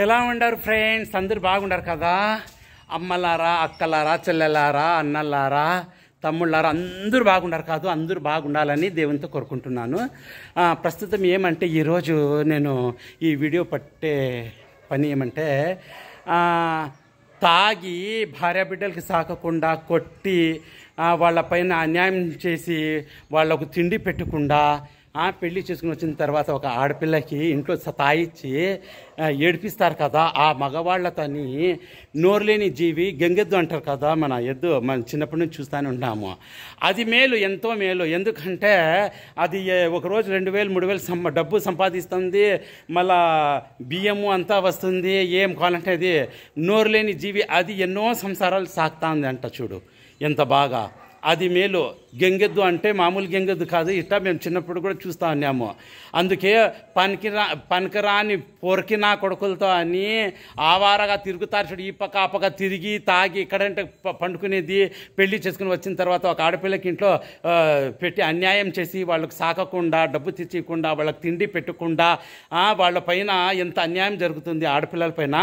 ఎలా ఉండరు ఫ్రెండ్స్ అందరు బాగుండరు కదా అమ్మలారా అక్కలారా చెల్లెలారా అన్నలారా తమ్ముళ్ళారా అందరూ బాగుండారు కాదు అందరూ బాగుండాలని దేవునితో కోరుకుంటున్నాను ప్రస్తుతం ఏమంటే ఈరోజు నేను ఈ వీడియో పట్టే పని ఏమంటే తాగి భార్య బిడ్డలకి సాకకుండా కొట్టి వాళ్ళ పైన అన్యాయం చేసి వాళ్ళకు తిండి పెట్టకుండా ఆ పెళ్లి చేసుకుని వచ్చిన తర్వాత ఒక ఆడపిల్లకి ఇంట్లో తాయిచ్చి ఏడిపిస్తారు కదా ఆ మగవాళ్ళ తని నోరులేని జీవి గంగెద్దు అంటారు కదా మన ఎద్దు మనం చిన్నప్పటి నుంచి చూస్తూనే ఉన్నాము అది మేలు ఎంతో మేలు ఎందుకంటే అది ఒకరోజు రెండు వేలు మూడు వేలు సంప డబ్బు సంపాదిస్తుంది మళ్ళా బియ్యము అంతా వస్తుంది ఏం కావాలంటే అది నోరులేని జీవి అది ఎన్నో సంసారాలు సాగుతుంది అంట చూడు ఎంత బాగా అది మేలు గెంగెద్దు అంటే మామూలు గెంగెద్దు కాదు ఇట్లా మేము చిన్నప్పుడు కూడా చూస్తూ ఉన్నాము అందుకే పనికి పనికిరాని పొరికి నా కొడుకులతో అని ఆవారగా తిరుగుతారు చూడు ఈ పక్క ఆ పక్క తిరిగి తాగి ఇక్కడంటే పండుకునేది పెళ్లి చేసుకుని వచ్చిన తర్వాత ఒక ఆడపిల్లకి ఇంట్లో పెట్టి అన్యాయం చేసి వాళ్ళకి సాకకుండా డబ్బు తెచ్చకుండా వాళ్ళకి తిండి పెట్టకుండా వాళ్ళ పైన ఎంత అన్యాయం జరుగుతుంది ఆడపిల్లల పైన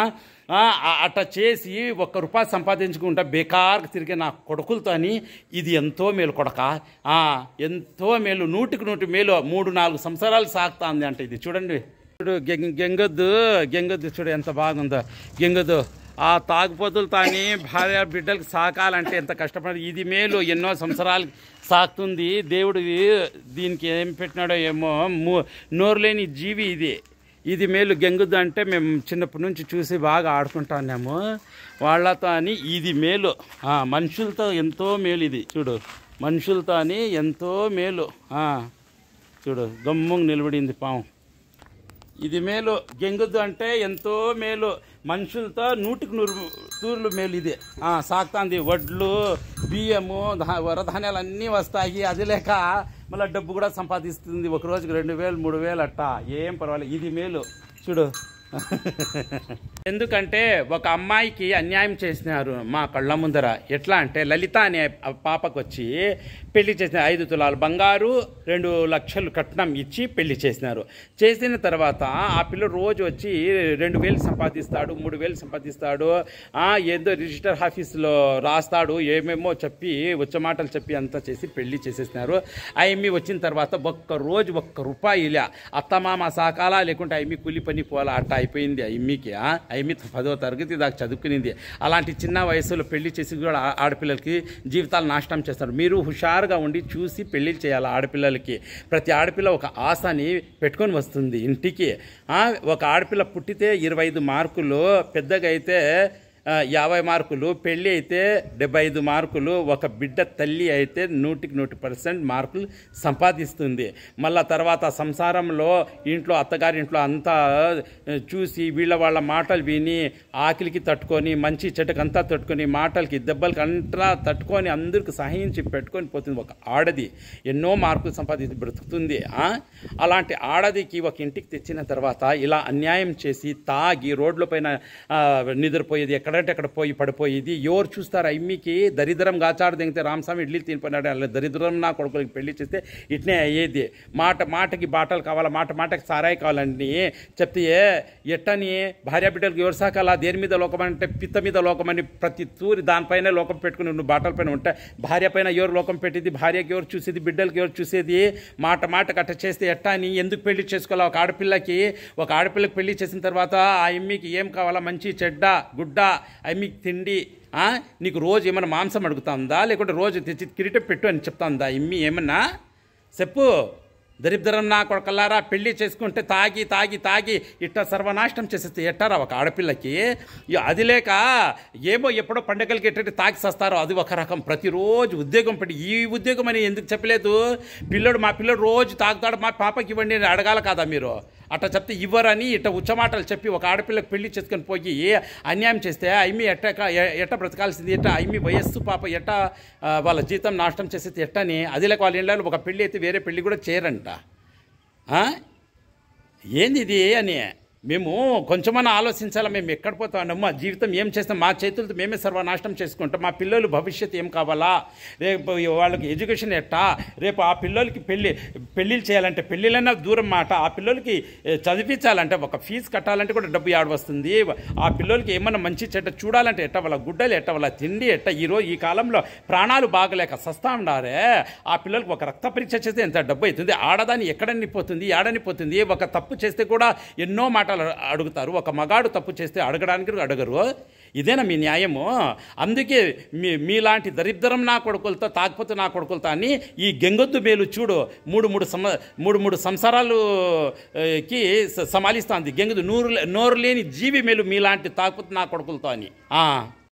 అట్ట చేసి ఒక్క రూపాయి సంపాదించుకుంటా బేకార్కి తిరిగే నా కొడుకులతో అని ఇది ఎంతో మేలు కొడక ఎంతో మేలు నూటికి నూటి మేలు మూడు నాలుగు సంవత్సరాలు సాగుతుంది అంటే ఇది చూడండి చూడు గెంగద్దు గెంగద్దు చూడు ఎంత బాగుందో గెంగద్దు ఆ తాగుపోతులు తాని భార్య బిడ్డలకు సాకాలంటే ఎంత కష్టపడి ఇది మేలు ఎన్నో సంవత్సరాలు సాగుతుంది దేవుడు దీనికి ఏం పెట్టినాడో ఏమో నోరులేని జీవి ఇది ఇది మేలు గెంగుద్దు అంటే మేము చిన్నప్పటి నుంచి చూసి బాగా ఆడుకుంటాన్నాము వాళ్ళతో అని ఇది మేలు మనుషులతో ఎంతో మేలు ఇది చూడు మనుషులతో అని ఎంతో మేలు చూడు గమ్ముంగ్ నిలబడింది పాము ఇది మేలు గెంగుద్దు అంటే ఎంతో మేలు మనుషులతో నూటికి నూరు తూర్లు మేలు ఇది సాగుతుంది వడ్లు బియ్యము వరధాన్యాలు అన్నీ వస్తాయి అది లేక మళ్ళీ డబ్బు కూడా సంపాదిస్తుంది ఒక రోజుకి రెండు వేలు మూడు వేలు అట్ట ఏం పర్వాలేదు ఇది మేలు చూడు ఎందుకంటే ఒక అమ్మాయికి అన్యాయం చేసినారు మా కళ్ళ ముందర ఎట్లా అంటే లలిత అనే పాపకు వచ్చి పెళ్లి చేసిన ఐదు తులాలు బంగారు రెండు లక్షలు కట్నం ఇచ్చి పెళ్లి చేసినారు చేసిన తర్వాత ఆ పిల్ల రోజు వచ్చి రెండు వేలు సంపాదిస్తాడు మూడు వేలు సంపాదిస్తాడు ఏదో రిజిస్టర్ ఆఫీస్లో రాస్తాడు ఏమేమో చెప్పి వచ్చే మాటలు చెప్పి అంతా చేసి పెళ్లి చేసేసినారు ఆయమ్మి వచ్చిన తర్వాత ఒక్క రోజు ఒక్క రూపాయి ఇలా అత్తమామ సహకాల లేకుంటే అయ్యి కూలి పని పోలా అట్ట అయిపోయింది అయ్యికి అయ్యి పదో తరగతి దాకా చదువుకునింది అలాంటి చిన్న వయసులో పెళ్లి చేసి కూడా ఆడపిల్లలకి జీవితాలు నాశనం చేస్తారు మీరు హుషారు తయారుగా ఉండి చూసి పెళ్లి చేయాలి ఆడపిల్లలకి ప్రతి ఆడపిల్ల ఒక ఆశని పెట్టుకొని వస్తుంది ఇంటికి ఒక ఆడపిల్ల పుట్టితే ఇరవై ఐదు మార్కులు పెద్దగా అయితే యాభై మార్కులు పెళ్ళి అయితే డెబ్బై ఐదు మార్కులు ఒక బిడ్డ తల్లి అయితే నూటికి నూటి పర్సెంట్ మార్కులు సంపాదిస్తుంది మళ్ళా తర్వాత సంసారంలో ఇంట్లో అత్తగారింట్లో అంతా చూసి వీళ్ళ వాళ్ళ మాటలు విని ఆకలికి తట్టుకొని మంచి అంతా తట్టుకొని మాటలకి దెబ్బలకి అంతా తట్టుకొని అందరికి సహాయించి పెట్టుకొని పోతుంది ఒక ఆడది ఎన్నో మార్కులు సంపాదించి బ్రతుకుతుంది అలాంటి ఆడదికి ఒక ఇంటికి తెచ్చిన తర్వాత ఇలా అన్యాయం చేసి తాగి రోడ్లపైన నిద్రపోయేది ఎక్కడ కరెంట్ ఎక్కడ పోయి పడిపోయేది ఎవరు చూస్తారు అమ్మికి దరిద్రం గాచాడు దిగితే రామస్వామి ఇడ్లీ తినిపోయినాడు అలా దరిద్రం నా కొడుకులకి పెళ్లి చేస్తే ఇట్నే అయ్యేది మాట మాటకి బాటలు కావాలా మాట మాటకి సారాయి కావాలని చెప్తే ఎట్టని భార్య బిడ్డలకు ఎవరి సాకాలా దేని మీద లోకమంటే పిత్త మీద లోకమని ప్రతి తూరి దానిపైన లోకం పెట్టుకుని నువ్వు బాటల పైన ఉంటే భార్య పైన ఎవరు లోకం పెట్టేది భార్యకి ఎవరు చూసేది బిడ్డలకి ఎవరు చూసేది మాట మాట అట్ట చేస్తే ఎట్టా అని ఎందుకు పెళ్లి చేసుకోవాలి ఒక ఆడపిల్లకి ఒక ఆడపిల్లకి పెళ్లి చేసిన తర్వాత ఆ అమ్మికి ఏం కావాలా మంచి చెడ్డ గుడ్డ అవి మీకు తిండి నీకు రోజు ఏమైనా మాంసం అడుగుతుందా లేకుంటే రోజు తెచ్చి కిరీటం పెట్టు అని చెప్తాందా ఇమ్మి ఏమన్నా చెప్పు దరిద్రం నా కొడకల్లారా పెళ్ళి చేసుకుంటే తాగి తాగి తాగి ఇట్ట సర్వనాశనం చేసేస్తే ఎట్టారా ఒక ఆడపిల్లకి అది లేక ఏమో ఎప్పుడో పండుగలకి ఎట్టే తాకి సస్తారో అది ఒక రకం ప్రతిరోజు ఉద్యోగం పెట్టి ఈ ఉద్యోగం అని ఎందుకు చెప్పలేదు పిల్లడు మా పిల్లడు రోజు తాగుతాడు మా పాపకి ఇవ్వండి అని అడగాల కాదా మీరు అట్ట చెప్తే ఇవ్వరని ఇట్ట ఉచ్చమాటలు చెప్పి ఒక ఆడపిల్లకి పెళ్లి చేసుకొని పోయి అన్యాయం చేస్తే ఐమి ఎట్ట ఎట్ట బ్రతకాల్సింది ఎట్ట ఐమి వయస్సు పాప ఎట్ట వాళ్ళ జీతం నాశనం చేసేది ఎట్టని అది లేక వాళ్ళ ఇంట్లో ఒక పెళ్ళి అయితే వేరే పెళ్ళి కూడా చేయరంట ఏంది ఇది అని మేము కొంచెమన్నా ఆలోచించాలా మేము ఎక్కడ పోతాం మా జీవితం ఏం చేస్తాం మా చేతులతో మేమే సర్వనాశనం చేసుకుంటాం మా పిల్లలు భవిష్యత్తు ఏం కావాలా రేపు వాళ్ళకి ఎడ్యుకేషన్ ఎట్టా రేపు ఆ పిల్లలకి పెళ్ళి పెళ్ళిళ్ళు చేయాలంటే పెళ్ళిళ్ళైనా దూరం మాట ఆ పిల్లలకి చదివించాలంటే ఒక ఫీజు కట్టాలంటే కూడా డబ్బు యాడ్ వస్తుంది ఆ పిల్లలకి ఏమన్నా మంచి చెడ్డ చూడాలంటే ఎట్ట వాళ్ళ గుడ్డలు ఎట్ట వాళ్ళ తిండి ఎట్ట ఈరోజు ఈ కాలంలో ప్రాణాలు బాగలేక సస్తా ఉండారే ఆ పిల్లలకి ఒక రక్త పరీక్ష చేస్తే ఎంత డబ్బు అవుతుంది ఆడదాన్ని ఎక్కడనిపోతుంది ఆడనిపోతుంది ఒక తప్పు చేస్తే కూడా ఎన్నో మాట పాఠాలు అడుగుతారు ఒక మగాడు తప్పు చేస్తే అడగడానికి అడగరు ఇదేనా మీ న్యాయము అందుకే మీ మీలాంటి దరిద్రం నా కొడుకులతో తాకపోతే నా కొడుకులతో అని ఈ గెంగొద్దు మేలు చూడు మూడు మూడు సమ మూడు మూడు సంసారాలుకి సమాలిస్తుంది గెంగదు నూరు నోరు లేని జీవి మేలు మీలాంటి తాకపోతే నా కొడుకులతో అని